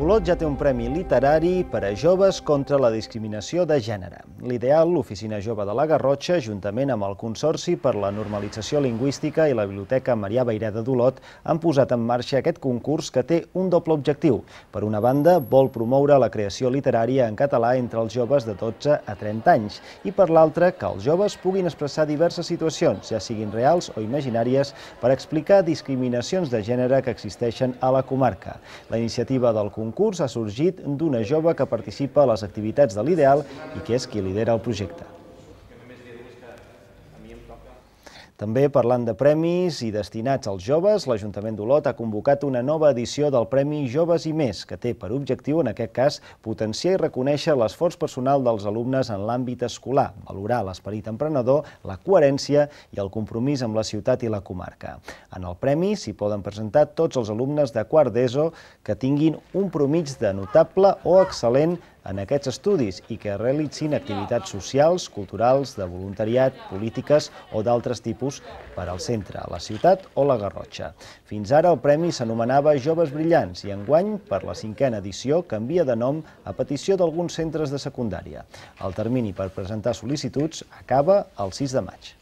Olot ja té un premi literari per a joves contra la discriminació de gènere. L'ideal, l'Oficina Jove de la Garrotxa, juntament amb el Consorci per la Normalització Lingüística i la Biblioteca Maria Baireda d'Olot, han posat en marxa aquest concurs que té un doble objectiu. Per una banda, vol promoure la creació literària en català entre els joves de 12 a 30 anys i per l'altra, que els joves puguin expressar diverses situacions, ja siguin reals o imaginàries, per explicar discriminacions de gènere que existeixen a la comarca. La iniciativa del Consorci concurs ha sorgit d'una jove que participa a les activitats de l'Ideal i que és qui lidera el projecte. També parlant de premis i destinats als joves, l'Ajuntament d'Olot ha convocat una nova edició del Premi Joves i Més, que té per objectiu, en aquest cas, potenciar i reconèixer l'esforç personal dels alumnes en l'àmbit escolar, valorar l'esperit emprenedor, la coherència i el compromís amb la ciutat i la comarca. En el premi s'hi poden presentar tots els alumnes de quart d'ESO que tinguin un promig de notable o excel·lent en aquests estudis i que realitzin activitats socials, culturals, de voluntariat, polítiques o d'altres tipus per al centre, la ciutat o la Garrotxa. Fins ara el premi s'anomenava Joves Brillants i enguany, per la cinquena edició, canvia de nom a petició d'alguns centres de secundària. El termini per presentar sol·licituds acaba el 6 de maig.